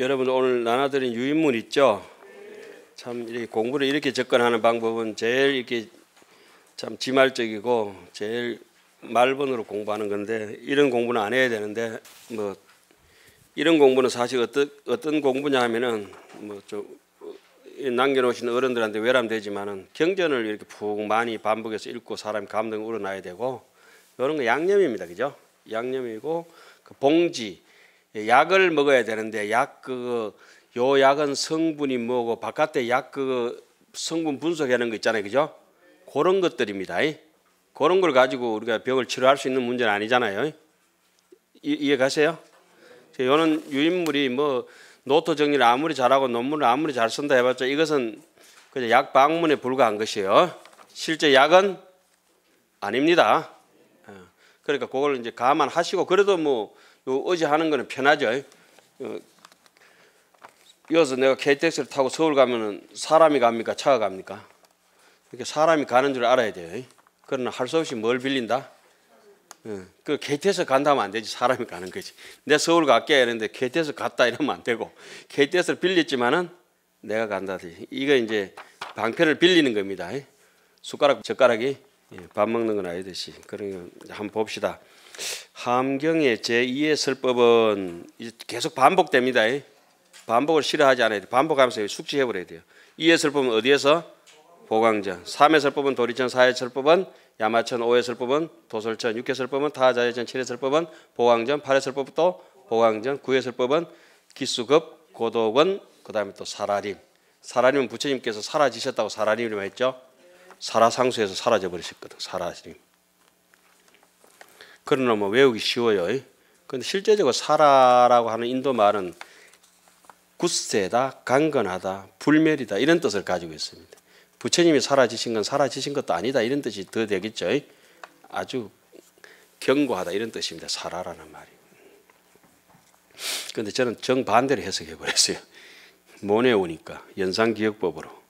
여러분 오늘 나눠드린 유인물 있죠? 참 이렇게 공부를 이렇게 접근하는 방법은 제일 이렇게 참 지말적이고 제일 말본으로 공부하는 건데 이런 공부는 안 해야 되는데 뭐 이런 공부는 사실 어떤 어떤 공부냐 하면은 뭐좀 어, 남겨놓으신 어른들한테 외람되지만은 경전을 이렇게 푹 많이 반복해서 읽고 사람 감동 우러나야 되고 이런 거 양념입니다, 그죠? 양념이고 그 봉지 예, 약을 먹어야 되는데 약 그 요 약은 성분이 뭐고 바깥에 약 그 성분 분석하는 거 있잖아요, 그죠? 그런 것들입니다. 그런 걸 가지고 우리가 병을 치료할 수 있는 문제는 아니잖아요. 이, 해가세요 요는 유인물이 뭐 노트 정리를 아무리 잘하고 논문을 아무리 잘 쓴다 해봤자 이것은 그냥 약 방문에 불과한 것이에요. 실제 약은 아닙니다. 예. 그러니까 그걸 이제 감안하시고 그래도 뭐요 어제 하는 거는 편하죠. 어, 이어서 내가 KTX를 타고 서울 가면은 사람이 갑니까 차가 갑니까? 이렇게 사람이 가는 줄 알아야 돼요. 그러나 할 수 없이 뭘 빌린다? 어, 그 KTX 간다면 안 되지 사람이 가는 거지. 내 서울 갈게 이랬는데 KTX 갔다 이러면 안 되고 KTX를 빌렸지만은 내가 간다 이거 이제 방편을 빌리는 겁니다. 예? 숟가락 젓가락이 예, 밥 먹는 건 아니듯이 그런 거 한번 봅시다. 함경의 제2의 설법은 계속 반복됩니다. 반복을 싫어하지 않아야 돼요. 반복하면서 숙지해버려야 돼요. 2의 설법은 어디에서? 보광전. 3의 설법은 도리천, 4의 설법은 야마천, 5의 설법은 도설천, 6의 설법은 타자의전, 7의 설법은 보광전, 8의 설법도 보광전, 9의 설법은 기수급, 고독은그 다음에 또 사라림. 사라림은 부처님께서 사라지셨다고 사라림이라고 했죠. 사라상수에서 사라져버리셨거든, 사라림. 그러나 뭐 외우기 쉬워요. 근데 실제적으로 살아라고 하는 인도 말은 굳세다, 강건하다, 불멸이다 이런 뜻을 가지고 있습니다. 부처님이 사라지신 건 사라지신 것도 아니다 이런 뜻이 더 되겠죠. 아주 경고하다 이런 뜻입니다. 살아라는 말이. 근데 저는 정반대로 해석해 버렸어요. 모내오니까 연상기억법으로.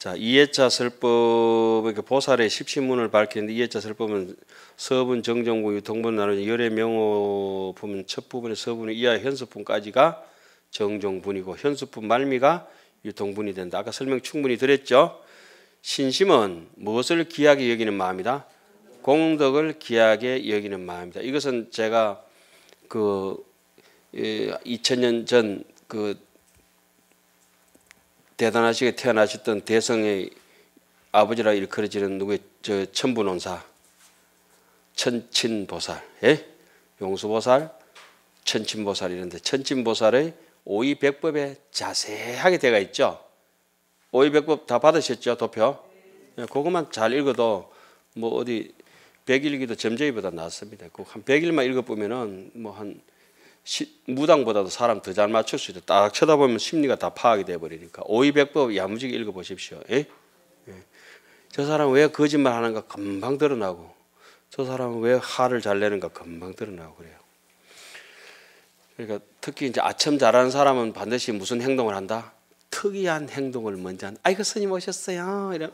자, 이해차 설법, 그 보살의 십신문을 밝히는데 이해차 설법은 서분, 정정구, 유통분 나누는 열의 명호 보면 첫 부분의 서분의 이하 현수분까지가 정정분이고 현수분 말미가 유통분이 된다. 아까 설명 충분히 드렸죠? 신심은 무엇을 귀하게 여기는 마음이다? 공덕을 귀하게 여기는 마음이다. 이것은 제가 그 2000년 전그 대단하시게 태어나셨던 대성의 아버지라 일컬어지는 누구의 저 천부논사, 천친보살, 예? 용수보살, 천친보살 이런데 천친보살의 오이백법에 자세하게 되어 있죠. 오이백법 다 받으셨죠 도표? 예, 그것만 잘 읽어도 뭐 어디 백일기도 점쟁이보다 낫습니다. 그 한 백일만 읽어보면은 뭐한 시, 무당보다도 사람 더 잘 맞출 수 있다. 딱 쳐다보면 심리가 다 파악이 돼버리니까 오이백법 야무지게 읽어보십시오. 예? 예. 저 사람 왜 거짓말 하는가 금방 드러나고 저 사람은 왜 화를 잘 내는가 금방 드러나고 그래요. 그러니까 특히 이제 아첨 잘하는 사람은 반드시 무슨 행동을 한다? 특이한 행동을 먼저 한다. 아이고 스님 오셨어요. 이러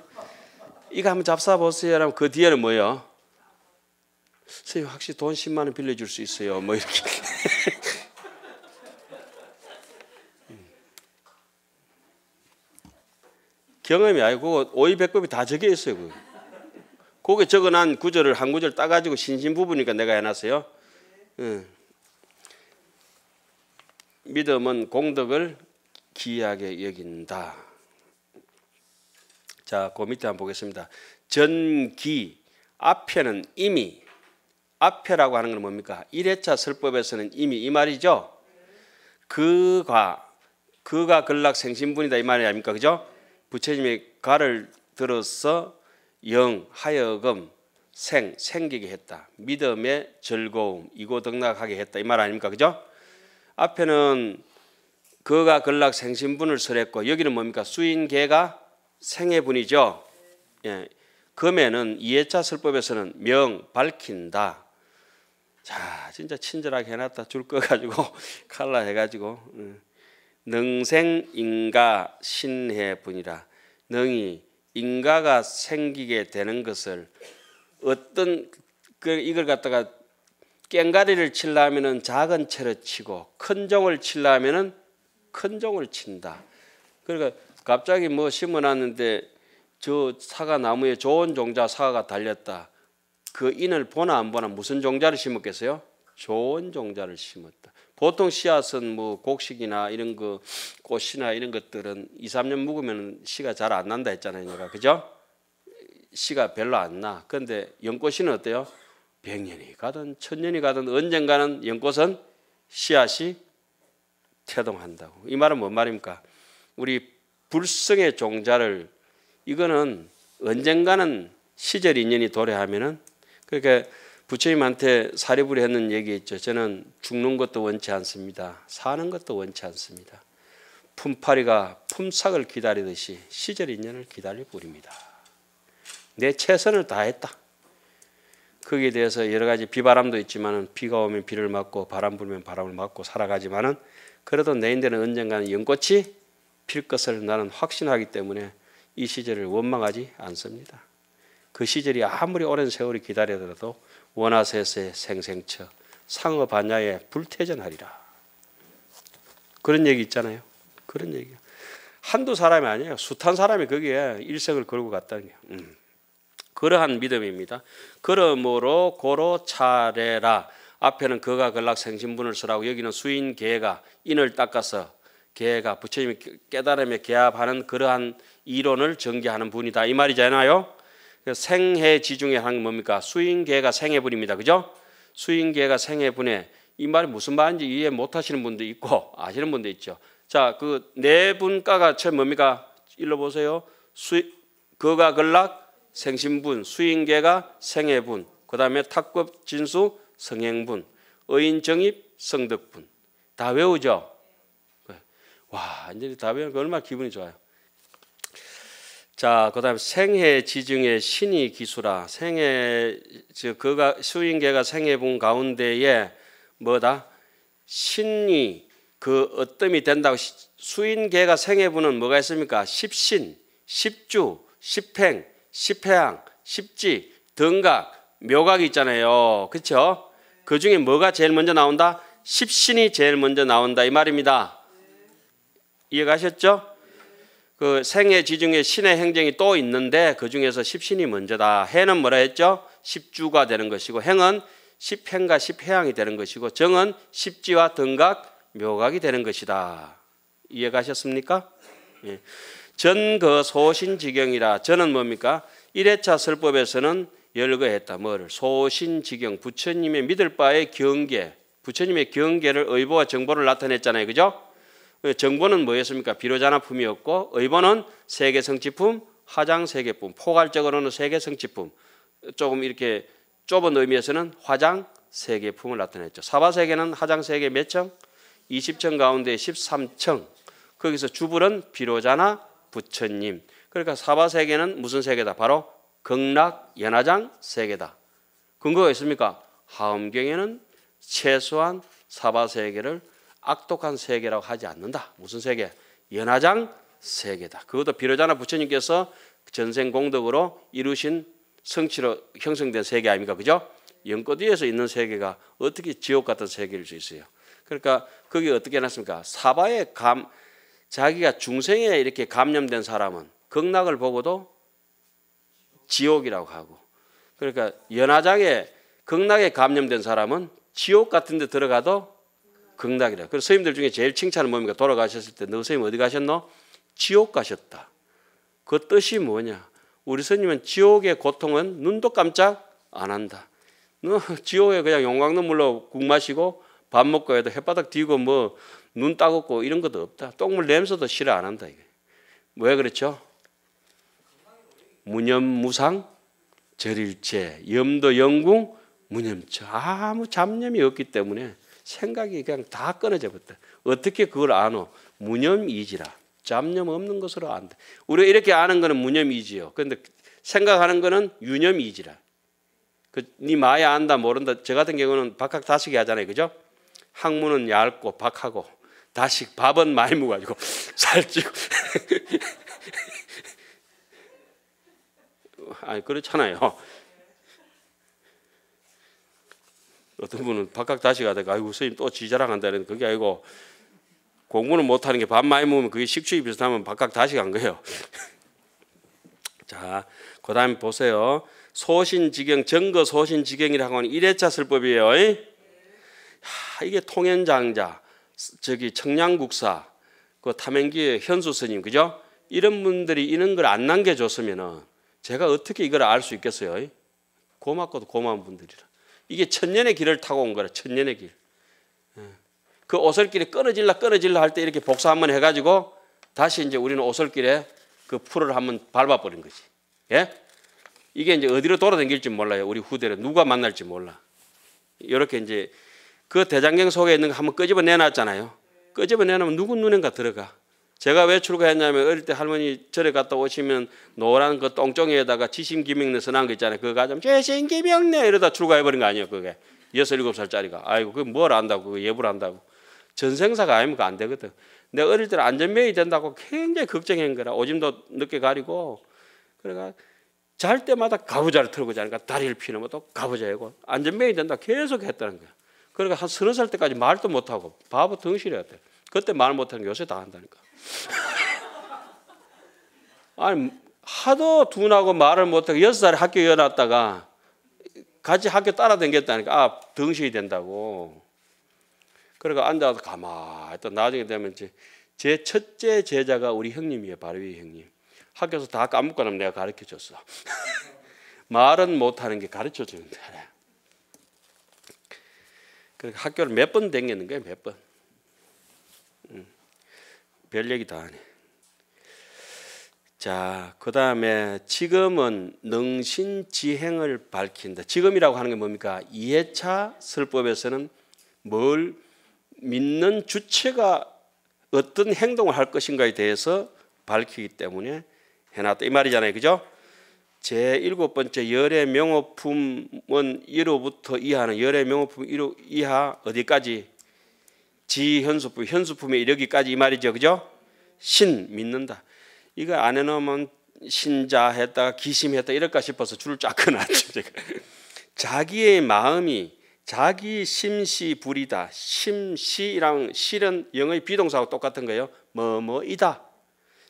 이거 한번 잡사 보세요. 이러면 그 뒤에는 뭐예요? 스님 혹시 돈 10만 원 빌려줄 수 있어요? 뭐 이렇게 경험이 아니고 오이 백법이다 적혀 있어요. 그거. 기 적어난 구절을 한 구절 따가지고 신신 부분이니까 내가 해놨어요. 응. 예. 믿음은 공덕을 기이하게 여긴다. 자, 그 밑에 한번 보겠습니다. 전기 앞에는 이미 앞에라고 하는 건 뭡니까? 1회차 설법에서는 이미 이 말이죠. 그가 그가 근락 생신분이다 이 말이 아닙니까? 그죠? 부처님이 가를 들어서 영 하여금 생 생기게 했다. 믿음의 즐거움 이고등락하게 했다. 이 말 아닙니까? 그죠? 앞에는 그가 근락 생신분을 설했고 여기는 뭡니까? 수인계가 생애분이죠. 예. 금에는 이해차 설법에서는 명 밝힌다. 자, 진짜 친절하게 해놨다. 줄 거 가지고 칼라 해가지고 능생 인가 신해 분이라 능이 인가가 생기게 되는 것을 어떤 그 이걸 갖다가 깽가리를 치려면은 작은 채로 치고 큰 종을 치려면은 큰 종을 친다. 그러니까 갑자기 뭐 심어놨는데 저 사과 나무에 좋은 종자 사과가 달렸다. 그 인을 보나 안 보나 무슨 종자를 심었겠어요? 좋은 종자를 심었다. 보통 씨앗은 뭐 곡식이나 이런 거 그 꽃이나 이런 것들은 2, 3년 묵으면 씨가 잘 안 난다 했잖아요. 내가 그죠? 씨가 별로 안 나. 근데 연꽃이는 어때요? 100년이 가든 1000년이 가든 언젠가는 연꽃은 씨앗이 태동한다고. 이 말은 뭔 말입니까? 우리 불성의 종자를 이거는 언젠가는 시절 인연이 도래하면은 그러니까 부처님한테 사리불이 했는 얘기 있죠. 저는 죽는 것도 원치 않습니다. 사는 것도 원치 않습니다. 품팔이가 품삯을 기다리듯이 시절 인연을 기다려버립니다내 최선을 다했다. 거기에 대해서 여러 가지 비바람도 있지만 비가 오면 비를 맞고 바람 불면 바람을 맞고 살아가지만 그래도 내 인대는 언젠가는 연꽃이 필 것을 나는 확신하기 때문에 이 시절을 원망하지 않습니다. 그 시절이 아무리 오랜 세월이 기다려더라도 원하세세 생생처 상어 반야에 불태전하리라. 그런 얘기 있잖아요. 그런 얘기. 한두 사람이 아니에요. 숱한 사람이 거기에 일생을 걸고 갔다는 게. 음. 그러한 믿음입니다. 그러므로 고로 차례라. 앞에는 그가 근락 생신분을 쓰라고 여기는 수인 개가 인을 닦아서 개가 부처님이 깨달음에 개합하는 그러한 이론을 전개하는 분이다. 이 말이잖아요. 그 생해지중해 하는 뭡니까? 수인계가 생해분입니다. 그죠? 수인계가 생해분에 이 말이 무슨 말인지 이해 못하시는 분도 있고 아시는 분도 있죠. 자, 그 네 분과가 처 뭡니까? 일러 보세요. 수 거가 근락 생신분, 수인계가 생해분, 그다음에 탁급 진수 성행분, 의인 정입 성덕분. 다 외우죠? 네. 와, 완전다외우니 얼마나 기분이 좋아요. 자, 그다음 생해 지증의 신이 기수라. 생해 즉 그가 수인계가 생해분 가운데에 뭐다? 신이 그 어뜸이 된다고 수인계가 생해분은 뭐가 있습니까? 십신, 십주, 십행, 십해양, 십지, 등각, 묘각 이 있잖아요. 그렇죠? 그 중에 뭐가 제일 먼저 나온다? 십신이 제일 먼저 나온다 이 말입니다. 이해가셨죠? 그 생애 지중해 신의 행정이 또 있는데 그 중에서 십신이 먼저다. 해는 뭐라 했죠? 십주가 되는 것이고 행은 십행과 십해양이 되는 것이고 정은 십지와 등각 묘각이 되는 것이다. 이해가셨습니까? 예. 전그 소신지경이라 저는 뭡니까? 1회차 설법에서는 열거했다. 뭘? 소신지경 부처님의 믿을 바의 경계 부처님의 경계를 의보와 정보를 나타냈잖아요. 그죠? 그 정보는 뭐였습니까? 비료산업품이었고 의보는 세계성취품 화장세계품, 포괄적으로는 세계성취품 조금 이렇게 좁은 의미에서는 화장세계품을 나타냈죠. 사바세계는 화장세계 몇 층? 20층 가운데 13층. 거기서 주불은 비로자나 부처님. 그러니까 사바세계는 무슨 세계다? 바로 극락 연화장 세계다. 근거가 있습니까? 하음경에는 최소한 사바세계를 악독한 세계라고 하지 않는다. 무슨 세계? 연하장 세계다. 그것도 비로자나 부처님께서 전생 공덕으로 이루신 성취로 형성된 세계 아닙니까? 그죠? 연꽃 위에서 있는 세계가 어떻게 지옥 같은 세계일 수 있어요. 그러니까 그게 어떻게 났습니까? 사바의 감 자기가 중생에 이렇게 감염된 사람은 극락을 보고도 지옥이라고 하고 그러니까 연하장에 극락에 감염된 사람은 지옥 같은 데 들어가도 극락이라. 그래서 스님들 중에 제일 칭찬은 뭡니까? 돌아가셨을 때 너 스님 어디 가셨노? 지옥 가셨다. 그 뜻이 뭐냐? 우리 스님은 지옥의 고통은 눈도 깜짝 안 한다. 너 지옥에 그냥 용광눈물로 국 마시고 밥 먹고 해도 혓바닥 뒤고 뭐 눈 따갑고 이런 것도 없다. 똥물 냄새도 싫어 안 한다 이게. 왜 그렇죠? 무념무상 절일체 염도 영궁 무념처 아무 잡념이 없기 때문에 생각이 그냥 다 끊어져 버렸다 어떻게 그걸 아노? 무념이지라. 잡념 없는 것으로 안다. 우리가 이렇게 아는 거는 무념이지요. 그런데 생각하는 거는 유념이지라. 그네 마야 안다 모른다. 저 같은 경우는 박학 다식이 하잖아요. 그죠? 학문은 얇고 박하고 다식 밥은 많이 먹어가지고 살찌고 아니 그렇잖아요. 어떤 분은 바깥 다시 가다가 아이고 선생님 또 지자랑한다는 그게 아니고 공부는 못하는 게 밥 많이 먹으면 그게 식충이 비슷하면 바깥 다시 간 거예요. 자, 그다음 보세요. 소신지경, 정거 소신지경이라고 하는 1회차 설법이에요. 하, 이게 통현장자, 저기 청량국사, 그 탐행기의 현수스님, 그죠? 이런 분들이 이런 걸 안 남겨줬으면 제가 어떻게 이걸 알 수 있겠어요? 고맙고도 고마운 분들이라. 이게 천년의 길을 타고 온 거라 천년의 길. 예. 그 오솔길에 끊어질라 끊어질라 할 때 이렇게 복사 한번 해가지고 다시 이제 우리는 오솔길에 그 풀을 한번 밟아버린 거지. 예? 이게 이제 어디로 돌아다닐지 몰라요. 우리 후대를 누가 만날지 몰라. 이렇게 이제 그 대장경 속에 있는 거 한번 끄집어 내놨잖아요. 끄집어 내놓으면 누구 눈엔가 들어가. 제가 왜 출가했냐면 어릴 때 할머니 절에 갔다 오시면 노란 그 똥종이에다가 지신기명내 서난 거 있잖아요. 그거 가지고 지신기명내 이러다 출가해버린 거 아니에요. 그게. 여섯 일곱 살짜리가. 아이고 그 뭘 안다고 그 예불 한다고. 전생사가 아니면 안 되거든. 내가 어릴 때는 안전병이 된다고 굉장히 걱정한 거라. 오줌도 늦게 가리고. 그러니까 잘 때마다 가부좌를틀고 자니까 다리를 피는 것도 가부좌이고 안전병이 된다 계속 했다는 거야. 그러니까 한 서너 살 때까지 말도 못하고 바보 덩실이었대. 그때 말 못하는 게 요새 다 한다니까. 아니 하도 둔하고 말을 못하고 여섯 살에 학교 열어놨다가 같이 학교 따라댕겼다니까 아 등신이 된다고. 그러고 앉아서 가만히 또 나중에 되면 이제 제 첫째 제자가 우리 형님이에요 바로이 형님. 학교에서 다 까먹고 나면 내가 가르쳐줬어. 말은 못하는 게 가르쳐주는데. 그러니까 학교를 몇 번 댕기는 거예요 몇 번. 별 얘기 다 하네. 자, 그 다음에 지금은 능신지행을 밝힌다. 지금이라고 하는 게 뭡니까? 이해차 설법에서는 뭘 믿는 주체가 어떤 행동을 할 것인가에 대해서 밝히기 때문에 해놨다. 이 말이잖아요. 그죠? 제 일곱 번째 열의 명호품은 1호부터 이하는 열의 명호품 1호 이하 어디까지 지현수품, 현수품의 이르기까지 이 말이죠. 그죠? 신 믿는다. 이거 안 해놓으면 신자했다, 기심했다 이럴까 싶어서 줄을 쫙 끊었죠. 제가. 자기의 마음이 자기 심시 불이다. 심시랑 실은 영의 비동사하고 똑같은 거예요. 뭐뭐이다.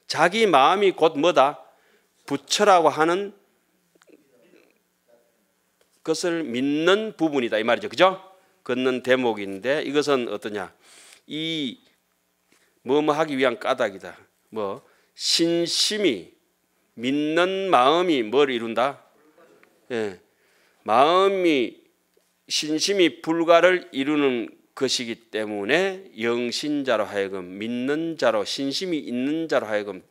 자기 마음이 곧 뭐다? 부처라고 하는 것을 믿는 부분이다 이 말이죠. 그죠? 걷는 대목인데 이것은 어떠냐? 이 뭐뭐 하기 위한 까닭이다. 뭐 신심이 믿는 마음이 뭘 이룬다? 예. 마음이 신심이 불가를 이루는 것이기 때문에 영신자로 하여금 믿는 자로 신심이 있는 자로 하여금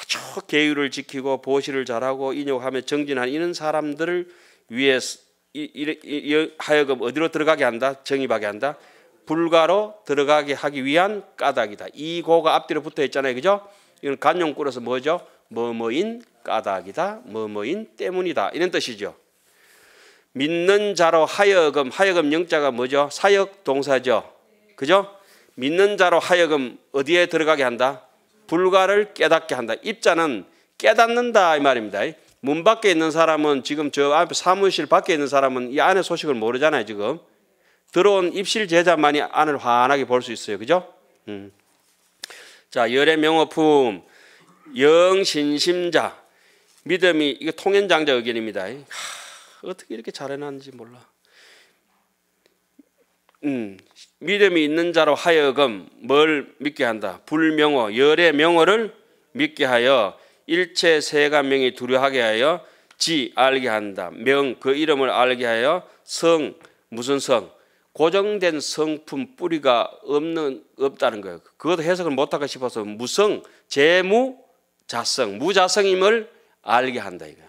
아주 계율을 지키고 보시를 잘하고 인욕하며 정진한 이런 사람들을 위해 서 이, 이, 하여금 어디로 들어가게 한다? 정입하게 한다? 불가로 들어가게 하기 위한 까닭이다. 이 고가 앞뒤로 붙어 있잖아요. 그죠? 이건 간용구로서 뭐죠? 뭐뭐인 까닭이다. 뭐뭐인 때문이다. 이런 뜻이죠. 믿는 자로 하여금 하여금 영자가 뭐죠? 사역 동사죠. 그죠? 믿는 자로 하여금 어디에 들어가게 한다? 불가를 깨닫게 한다. 입자는 깨닫는다 이 말입니다. 문 밖에 있는 사람은 지금 저 앞에 사무실 밖에 있는 사람은 이 안에 소식을 모르잖아요, 지금. 들어온 입실 제자만이 안을 환하게 볼 수 있어요. 그죠? 음. 자, 열의 명어품, 영신심자, 믿음이, 이거 통현장자 의견입니다. 하, 어떻게 이렇게 잘해놨는지 몰라. 음, 믿음이 있는 자로 하여금 뭘 믿게 한다. 불명어, 열의 명어를 믿게 하여 일체 세가명이 두려하게 하여 지 알게 한다. 명, 그 이름을 알게 하여 성, 무슨 성? 고정된 성품 뿌리가 없는 없다는 거예요. 그것도 해석을 못하고 싶어서 무성, 재무, 자성, 무자성임을 알게 한다 이거.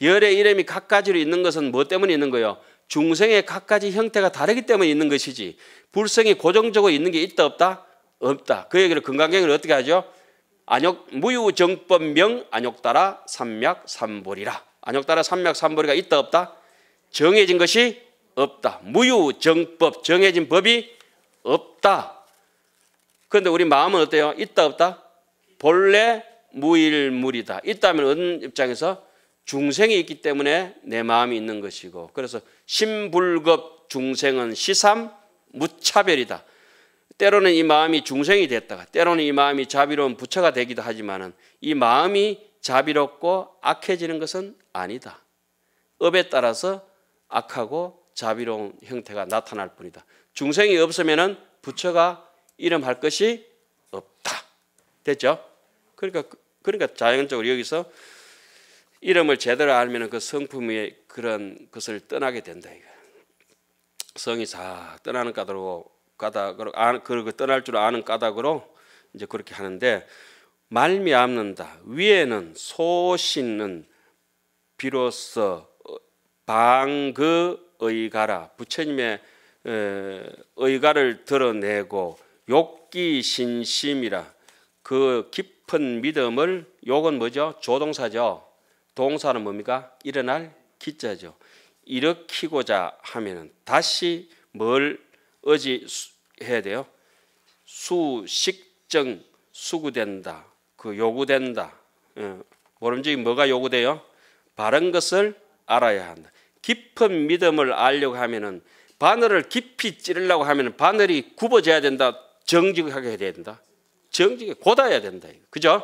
열의 이름이 각가지로 있는 것은 뭐 때문에 있는 거예요? 중생의 각가지 형태가 다르기 때문에 있는 것이지 불성이 고정적으로 있는 게 있다 없다? 없다. 그 얘기를 금강경을 어떻게 하죠? 안욕 무유정법명 안욕따라 삼맥 삼보리라. 안욕따라 삼맥 삼보리가 있다 없다? 정해진 것이 없다. 무유정법, 정해진 법이 없다. 그런데 우리 마음은 어때요? 있다 없다? 본래 무일물이다. 있다면 어떤 입장에서 중생이 있기 때문에 내 마음이 있는 것이고 그래서 신불급 중생은 시삼 무차별이다. 때로는 이 마음이 중생이 됐다가 때로는 이 마음이 자비로운 부처가 되기도 하지만이 마음이 자비롭고 악해지는 것은 아니다. 업에 따라서 악하고 자비로운 형태가 나타날 뿐이다. 중생이 없으면 부처가 이름할 것이 없다. 됐죠? 그러니까 그러니까 자연적으로 여기서 이름을 제대로 알면그 성품의 그런 것을 떠나게 된다 이거. 성이 싹 떠나는 까닭으로 까닭으로 아, 그걸 떠날 줄 아는 까닭으로 이제 그렇게 하는데 말미암는다. 위에는 소신은 비로소 방그 의가라 부처님의 어, 의가를 드러내고 욕기 신심이라 그 깊은 믿음을 욕은 뭐죠? 조동사죠. 동사는 뭡니까? 일어날 기자죠. 일으키고자 하면은 다시 뭘 어지해야 돼요? 수식정 수구된다. 그 요구된다. 어, 모름지 뭐가 요구돼요? 바른 것을 알아야 한다. 깊은 믿음을 알려고 하면은 바늘을 깊이 찌르려고 하면은 바늘이 굽어져야 된다. 정직하게 해야 된다. 정직에 고다야 된다. 그죠?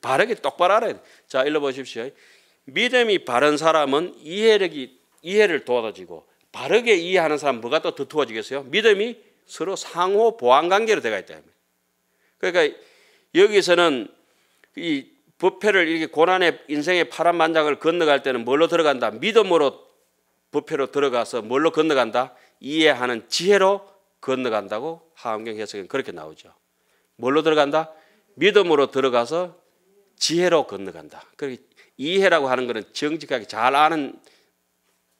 바르게 똑바로 알아야 돼. 자, 일러 보십시오. 믿음이 바른 사람은 이해력이 이해를 도와주고 바르게 이해하는 사람 뭐가 더 두터워지겠어요? 믿음이 서로 상호 보완 관계로 되어 있다. 그러니까 여기서는 이 부패를 이렇게 고난의 인생의 파란 만장을 건너갈 때는 뭘로 들어간다? 믿음으로 부패로 들어가서 뭘로 건너간다? 이해하는 지혜로 건너간다고 하암경 해석은 그렇게 나오죠. 뭘로 들어간다? 믿음으로 들어가서 지혜로 건너간다. 그렇게 이해라고 하는 것은 정직하게 잘 아는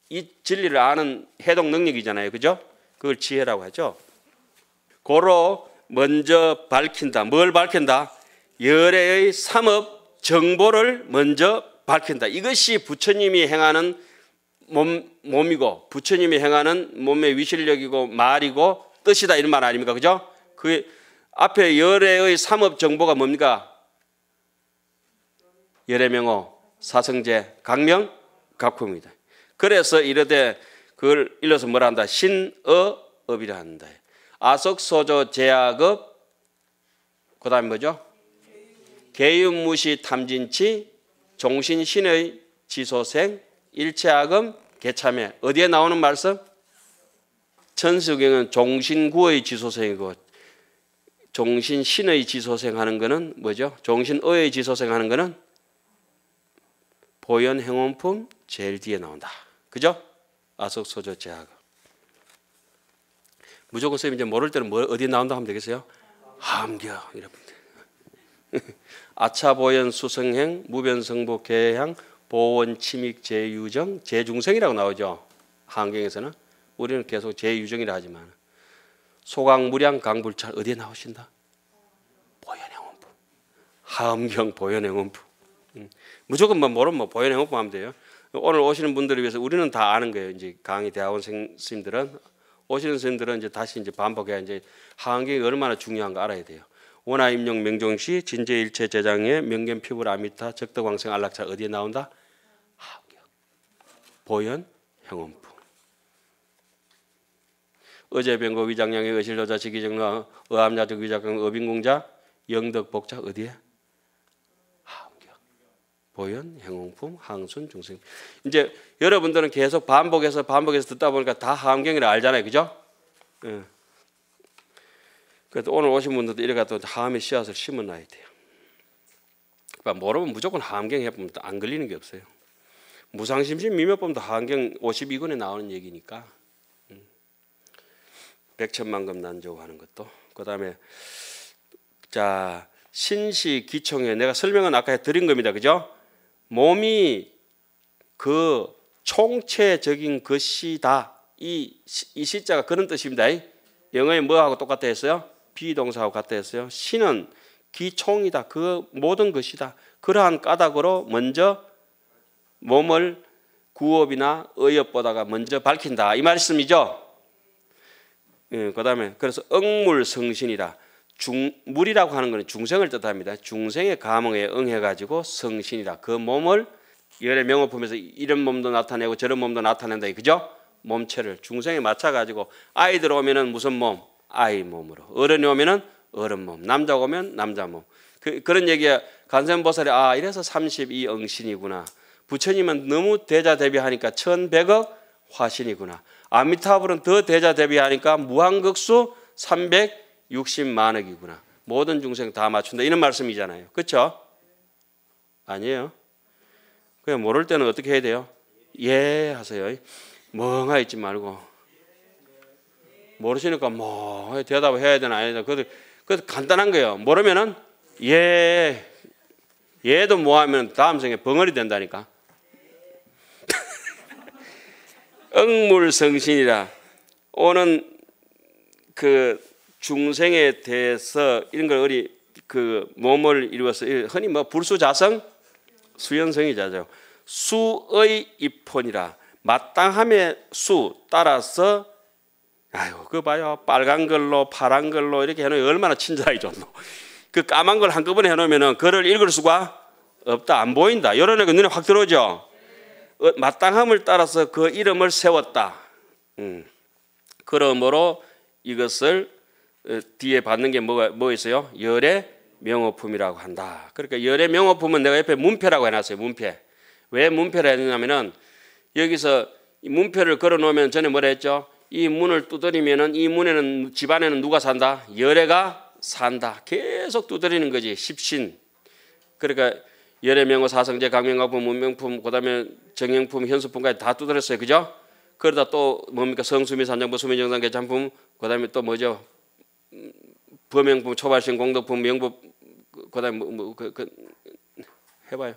이 진리를 아는 해독 능력이잖아요. 그죠? 그걸 지혜라고 하죠. 고로 먼저 밝힌다. 뭘 밝힌다? 열애의 삼업 정보를 먼저 밝힌다. 이것이 부처님이 행하는 몸, 몸이고 부처님이 행하는 몸의 위실력이고 말이고 뜻이다 이런 말 아닙니까? 그죠? 그 앞에 열애의 삼업 정보가 뭡니까? 열애명호, 사성제, 강명, 각품이다. 그래서 이르되 그걸 일러서 뭐라 한다? 신어업이라 한다. 아석소조 제약업 그 다음에 뭐죠? 개윤무시 탐진치 종신신의 지소생 일체학음 개참해 어디에 나오는 말씀? 천수경은 종신구의 지소생이고 종신신의 지소생하는 거는 뭐죠? 종신의 지소생하는 거는 보현행원품 제일 뒤에 나온다. 그죠? 아속소조 제학. 무조건 선생님 이제 모를 때는 뭐 어디 나온다 하면 되겠어요? 함경 이러면 아차보현 수성행 무변성보 계향 보온 침입, 재유정, 재중성이라고 나오죠. 한경에서는 우리는 계속 재유정이라 하지만 소강, 무량, 강불찰 어디에 나오신다? 보현행원부. 하음경 보현행원부. 음. 무조건 뭐 모르면 뭐 보현행원부 하면 돼요. 오늘 오시는 분들을 위해서 우리는 다 아는 거예요. 이제 강의 대학원 선생님들은 오시는 선생님들은 이제 다시 이제 반복해 야 이제 하한경이 얼마나 중요한가 알아야 돼요. 원화 임용 명종시 진제일체 제장의 명견 피부 라미타 적도광생 안락차 어디에 나온다? 보현 행원부 의제병거 위장량의 의실여자 지기정라 의암야적 위장강 의빈공자 영덕복자 어디에? 함경 보현 행홍품 항순 중생 이제 여러분들은 계속 반복해서 반복해서 듣다 보니까 다 함경이라 알잖아요 그죠? 예. 그래도 오늘 오신 분들도 이래 갖다 함의 씨앗을 심어놔야 돼요 모르면 무조건 함경 해보면 안 걸리는 게 없어요 무상심심 미묘법도 한경 52권에 나오는 얘기니까 음. 백천만금 난조하는 것도 그 다음에 자 신시 기청에 내가 설명은 아까 드린 겁니다 그죠 몸이 그 총체적인 것이다 이, 이 시자가 그런 뜻입니다 영어에 뭐하고 똑같다 했어요 비동사하고 같아 했어요 신은 기총이다 그 모든 것이다 그러한 까닭으로 먼저 몸을 구업이나 의업보다가 먼저 밝힌다. 이 말씀이죠. 예, 그 다음에 그래서 억물성신이라 중, 물이라고 하는 것은 중생을 뜻합니다. 중생의 감흥에 응해가지고 성신이라 그 몸을 열의 명호품에서 이런 몸도 나타내고 저런 몸도 나타낸다. 그죠? 몸체를 중생에 맞춰가지고 아이들 오면은 무슨 몸? 아이 몸으로. 어른이 오면은 어른 몸. 남자 오면 남자 몸. 그, 그런 얘기야. 간센보살이 아 이래서 32 응신이구나. 부처님은 너무 대자 대비하니까 1100억 화신이구나. 아미타불은 더 대자 대비하니까 무한극수 360만억이구나. 모든 중생 다 맞춘다. 이런 말씀이잖아요. 그쵸 아니에요. 그냥 모를 때는 어떻게 해야 돼요? 예 하세요. 멍하 있지 말고. 모르시니까 뭐 대답을 해야 되나 아니다. 그래도, 그 간단한 거예요. 모르면은 예. 얘도 뭐하면 다음 생에 벙어리 된다니까. 억물성신이라 오는 그 중생에 대해서 이런 걸우리그 몸을 이루어서 흔히 뭐 불수자성 수연성이자죠. 수의 입혼이라 마땅함의 수 따라서 아유 그 봐요 빨간 걸로 파란 걸로 이렇게 해놓으면 얼마나 친절하죠그 뭐. 까만 걸 한꺼번에 해놓으면은 글을 읽을 수가 없다 안 보인다. 이런 애가 눈에 확 들어오죠. 어, 마땅함을 따라서 그 이름을 세웠다. 음. 그러므로 이것을 어, 뒤에 받는 게 뭐가 뭐 있어요? 열의 명호품이라고 한다. 그러니까 열의 명호품은 내가 옆에 문패라고 해놨어요. 문패. 왜 문패를 했냐면은 여기서 문패를 걸어놓으면 전에 뭐라 했죠? 이 문을 두드리면은 이 문에는 집안에는 누가 산다? 열애가 산다. 계속 두드리는 거지. 십신. 그러니까 열애명어, 사성제, 강명가품 문명품, 그다음에 정형품, 현수품까지 다 두드렸어요. 그죠? 그러다 또 뭡니까? 성수미, 산정부, 수미정상, 개찬품, 그다음에 또 뭐죠? 범행품, 초발신, 공덕품, 명법, 그다음에 뭐, 뭐 그, 그, 해봐요.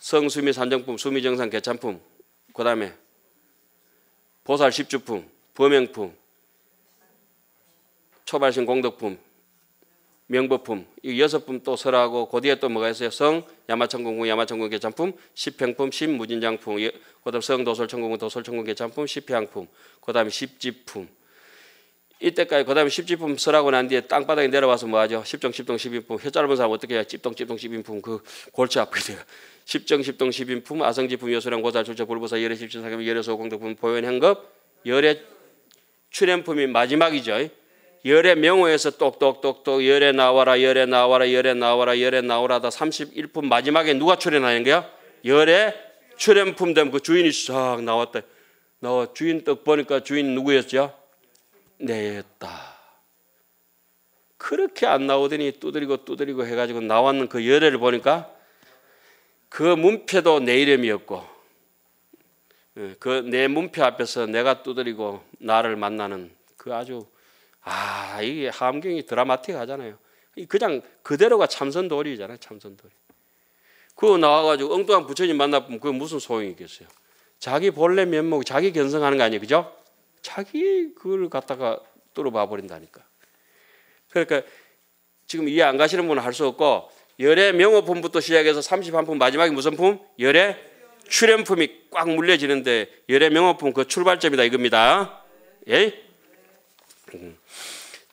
성수미, 산정품, 수미정상, 개찬품, 그다음에 보살 십주품, 범행품, 초발신, 공덕품, 명법품 이 여섯 품또 설하고 고 뒤에 또 뭐가 있어요? 성 야마천공구 야마천공 개찬품 십행품 십무진장품 그다음 성 도솔천공구 도솔천공 개찬품 십향품 그다음에 십지품 이때까지 그다음에 십지품 설하고 난 뒤에 땅바닥에 내려와서 뭐하죠? 십정 십동 십인품 혀 짧은 사람 어떻게 해요? 집동 집동 십인품 그 골치 아프게 돼요. 십정 십동 십인품 아성지품 여소령 고사 출처 불보사 열애 십진사금 열애소 공덕품 보현행급 열애 출연품이 마지막이죠. 열의 명호에서 똑똑똑똑 열에 나와라 열에 나와라 열에 나와라 열에 나와라다 31품 마지막에 누가 출연하는 거야? 열의 출연품 되면 그 주인이 싹 나왔다. 나와 주인 떡 보니까 주인 누구였죠? 내였다. 그렇게 안 나오더니 두드리고 두드리고 해가지고 나왔는 그 열애를 보니까 그 문패도 내 이름이었고 예, 그내 문패 앞에서 내가 두드리고 나를 만나는 그 아주 아, 이게 함경이 드라마틱하잖아요. 그냥 그대로가 참선돌이잖아요, 참선돌이. 그거 나와가지고 엉뚱한 부처님 만나보면 그게 무슨 소용이 있겠어요. 자기 본래 면목, 자기 견성하는 거 아니에요, 그죠? 자기 그걸 갖다가 뚫어봐 버린다니까. 그러니까 지금 이해 안 가시는 분은 할 수 없고 열의 명호품부터 시작해서 31품 마지막에 무슨 품? 열의 출연품이꽉 물려지는데 열의 명호품 그 출발점이다 이겁니다. 예?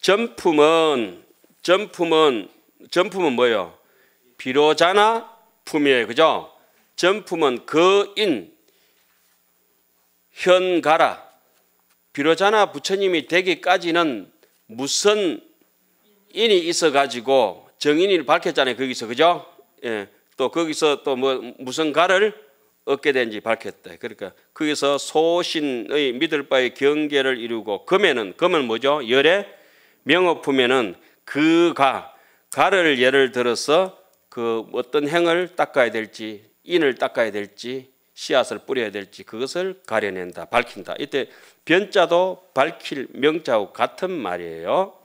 점품은점품은점품은 뭐예요? 비로자나 품이에요. 그죠? 점품은그인 현가라 비로자나 부처님이 되기까지는 무슨 인이 있어 가지고 정인을 밝혔잖아요. 거기서 그죠? 예. 또 거기서 또 뭐 무슨 가를 얻게 된지 밝혔다. 그러니까 거기서 소신의 믿을 바의 경계를 이루고 금에는 금은 뭐죠? 열의 명어품에는 그가 가를 예를 들어서 그 어떤 행을 닦아야 될지 인을 닦아야 될지 씨앗을 뿌려야 될지 그것을 가려낸다 밝힌다. 이때 변자도 밝힐 명자하 같은 말이에요.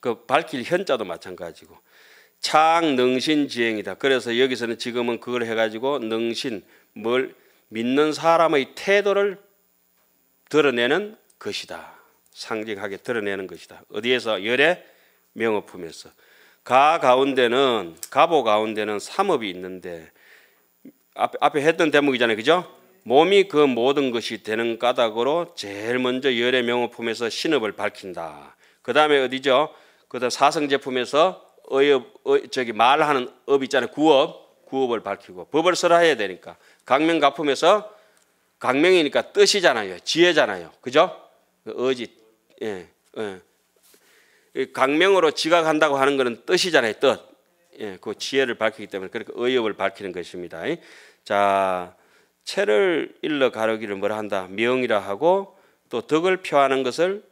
그 밝힐 현자도 마찬가지고 창능신지행이다. 그래서 여기서는 지금은 그걸 해가지고 능신 뭘 믿는 사람의 태도를 드러내는 것이다. 상징하게 드러내는 것이다. 어디에서 열의 명어품에서 가 가운데는 가보 가운데는 삼업이 있는데 앞, 앞에 했던 대목이잖아요, 그죠? 몸이 그 모든 것이 되는 까닭으로 제일 먼저 열의 명어품에서 신업을 밝힌다. 그 다음에 어디죠? 그 다음 사성 제품에서 의업, 의, 저기 말하는 업 있잖아요. 구업, 구업을 밝히고 법을 설하해야 되니까 강명가품에서 강명이니까 뜻이잖아요. 지혜잖아요. 그죠? 그 어지, 예, 예. 강명으로 지각한다고 하는 것은 뜻이잖아요. 뜻. 예, 그 지혜를 밝히기 때문에 그렇게 의업을 밝히는 것입니다. 자, 채를 일러 가르기를 뭐라 한다? 명이라 하고 또 덕을 표하는 것을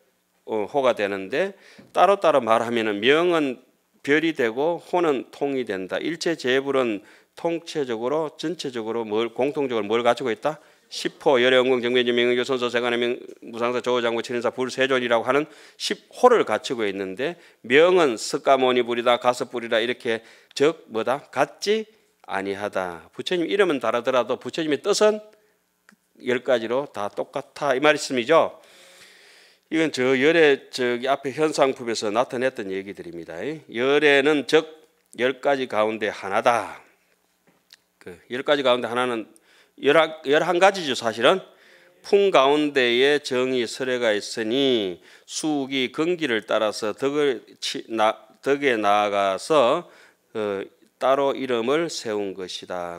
어, 호가 되는데 따로따로 말하면 명은 별이 되고 혼은 통이 된다. 일체 재불은 통체적으로 전체적으로 뭘 공통적으로 뭘 가지고 있다? 10호 열애원공 정면지 명교 선서 세관의 명, 무상사 조호장구 친인사 불세존이라고 하는 10호를 갖추고 있는데 명은 석가모니 불이다 가섭불이다 이렇게 즉 뭐다 같지 아니하다 부처님 이름은 다르더라도 부처님의 뜻은 열 가지로 다 똑같아 이 말씀이죠 이건 저 열의 저기 앞에 현상품에서 나타냈던 얘기들입니다. 열애는 즉열 가지 가운데 하나다. 그열 가지 가운데 하나는 열한 가지죠 사실은 풍 가운데에 정이 설해가 있으니 수욱이 근기를 따라서 덕을 치, 나, 덕에 나아가서 어, 따로 이름을 세운 것이다.